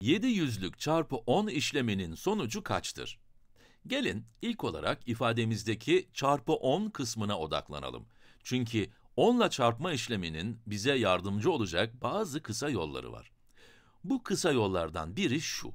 7 yüzlük çarpı 10 işleminin sonucu kaçtır? Gelin ilk olarak ifademizdeki çarpı 10 kısmına odaklanalım. Çünkü 10 ile çarpma işleminin bize yardımcı olacak bazı kısa yolları var. Bu kısa yollardan biri şu.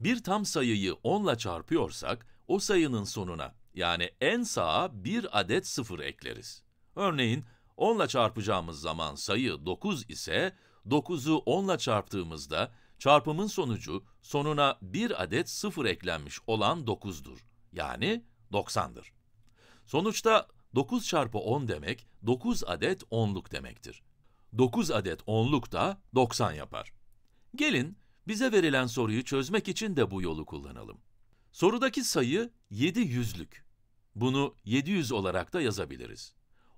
Bir tam sayıyı 10 ile çarpıyorsak, o sayının sonuna yani en sağa bir adet sıfır ekleriz. Örneğin 10 ile çarpacağımız zaman sayı 9 ise, 9'u 10 ile çarptığımızda Çarpımın sonucu sonuna bir adet sıfır eklenmiş olan 9'dur. Yani 90'dır. Sonuçta 9 çarpı 10 demek 9 adet onluk demektir. 9 adet onluk da 90 yapar. Gelin bize verilen soruyu çözmek için de bu yolu kullanalım. Sorudaki sayı 7 yüzlük. Bunu 700 olarak da yazabiliriz.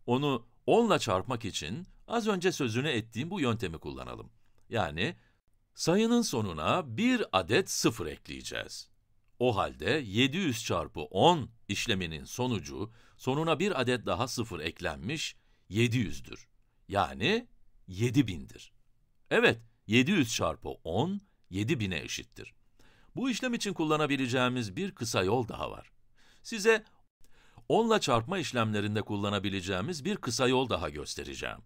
Onu 10 çarpmak için az önce sözünü ettiğim bu yöntemi kullanalım. Yani Sayının sonuna bir adet sıfır ekleyeceğiz. O halde 700 çarpı 10 işleminin sonucu sonuna bir adet daha sıfır eklenmiş 700'dür. Yani 7000'dir. Evet, 700 çarpı 10, 7000'e eşittir. Bu işlem için kullanabileceğimiz bir kısa yol daha var. Size 10 ile çarpma işlemlerinde kullanabileceğimiz bir kısa yol daha göstereceğim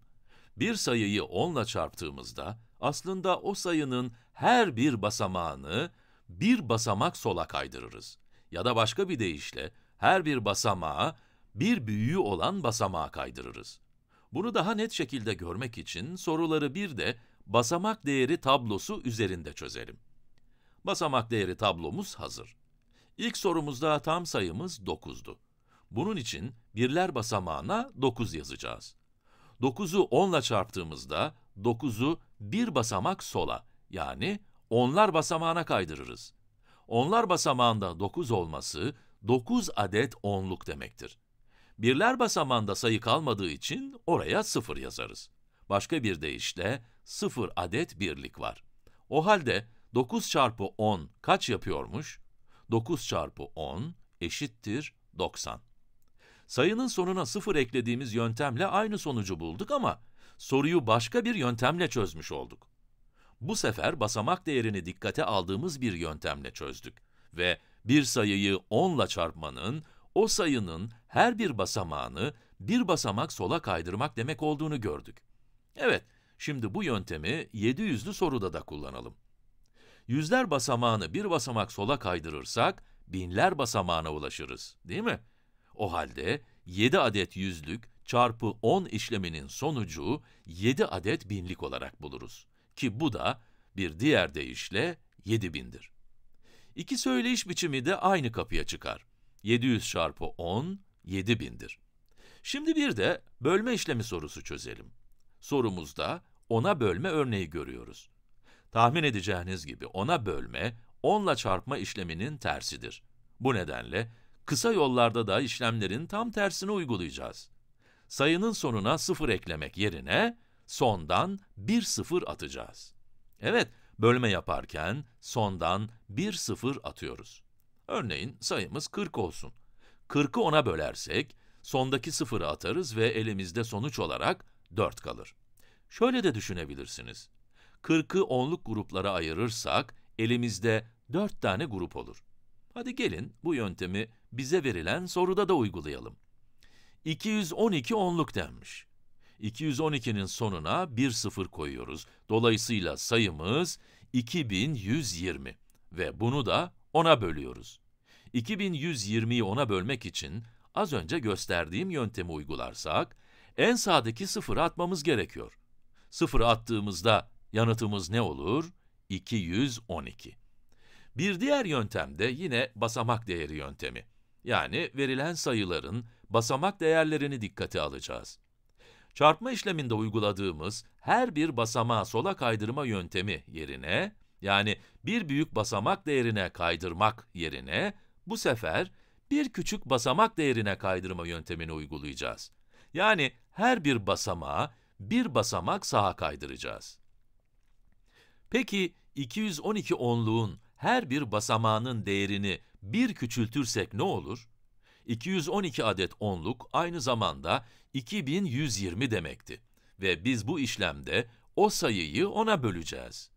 bir sayıyı 10 çarptığımızda aslında o sayının her bir basamağını bir basamak sola kaydırırız. Ya da başka bir deyişle her bir basamağa bir büyüğü olan basamağa kaydırırız. Bunu daha net şekilde görmek için soruları bir de basamak değeri tablosu üzerinde çözelim. Basamak değeri tablomuz hazır. İlk sorumuzda tam sayımız 9'du. Bunun için birler basamağına 9 yazacağız. 9'u 10 ile çarptığımızda 9'u bir basamak sola yani onlar basamağına kaydırırız. Onlar basamağında 9 olması 9 adet onluk demektir. Birler basamağında sayı kalmadığı için oraya 0 yazarız. Başka bir deyişle 0 adet birlik var. O halde 9 çarpı 10 kaç yapıyormuş? 9 çarpı 10 eşittir 90. Sayının sonuna sıfır eklediğimiz yöntemle aynı sonucu bulduk ama soruyu başka bir yöntemle çözmüş olduk. Bu sefer basamak değerini dikkate aldığımız bir yöntemle çözdük ve bir sayıyı 10 ile çarpmanın, o sayının her bir basamağını bir basamak sola kaydırmak demek olduğunu gördük. Evet, şimdi bu yöntemi 700'lü soruda da kullanalım. Yüzler basamağını bir basamak sola kaydırırsak, binler basamağına ulaşırız, değil mi? O halde 7 adet yüzlük çarpı 10 işleminin sonucu 7 adet binlik olarak buluruz. Ki bu da bir diğer deyişle 7000'dir. İki söyleyiş biçimi de aynı kapıya çıkar. 700 çarpı 10, 7000'dir. Şimdi bir de bölme işlemi sorusu çözelim. Sorumuzda 10'a bölme örneği görüyoruz. Tahmin edeceğiniz gibi 10'a bölme, 10'la çarpma işleminin tersidir. Bu nedenle Kısa yollarda da işlemlerin tam tersini uygulayacağız. Sayının sonuna sıfır eklemek yerine sondan bir sıfır atacağız. Evet, bölme yaparken sondan bir sıfır atıyoruz. Örneğin sayımız 40 olsun. 40'ı 10'a bölersek, sondaki sıfırı atarız ve elimizde sonuç olarak 4 kalır. Şöyle de düşünebilirsiniz. 40'ı 10'luk gruplara ayırırsak, elimizde 4 tane grup olur. Hadi gelin bu yöntemi bize verilen soruda da uygulayalım. 212 onluk denmiş. 212'nin sonuna bir sıfır koyuyoruz. Dolayısıyla sayımız 2120 ve bunu da 10'a bölüyoruz. 2120'yi 10'a bölmek için az önce gösterdiğim yöntemi uygularsak, en sağdaki sıfırı atmamız gerekiyor. Sıfırı attığımızda yanıtımız ne olur? 212. Bir diğer yöntem de yine basamak değeri yöntemi. Yani verilen sayıların basamak değerlerini dikkate alacağız. Çarpma işleminde uyguladığımız her bir basamağı sola kaydırma yöntemi yerine, yani bir büyük basamak değerine kaydırmak yerine, bu sefer bir küçük basamak değerine kaydırma yöntemini uygulayacağız. Yani her bir basamağa bir basamak sağa kaydıracağız. Peki 212 onluğun her bir basamağının değerini 1 küçültürsek ne olur? 212 adet onluk aynı zamanda 2120 demekti ve biz bu işlemde o sayıyı 10'a böleceğiz.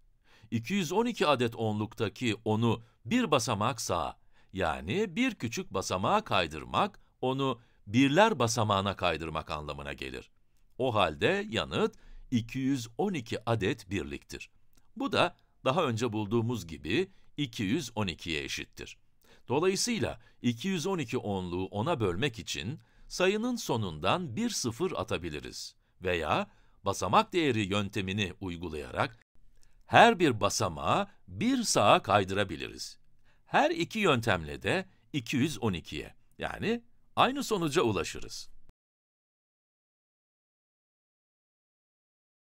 212 adet onluktaki 10'u bir basamak sağa, yani bir küçük basamağa kaydırmak, onu birler basamağına kaydırmak anlamına gelir. O halde yanıt 212 adet birliktir. Bu da daha önce bulduğumuz gibi 212'ye eşittir. Dolayısıyla 212 onluğu 10'a bölmek için sayının sonundan bir sıfır atabiliriz veya basamak değeri yöntemini uygulayarak her bir basamağı bir sağa kaydırabiliriz. Her iki yöntemle de 212'ye yani aynı sonuca ulaşırız.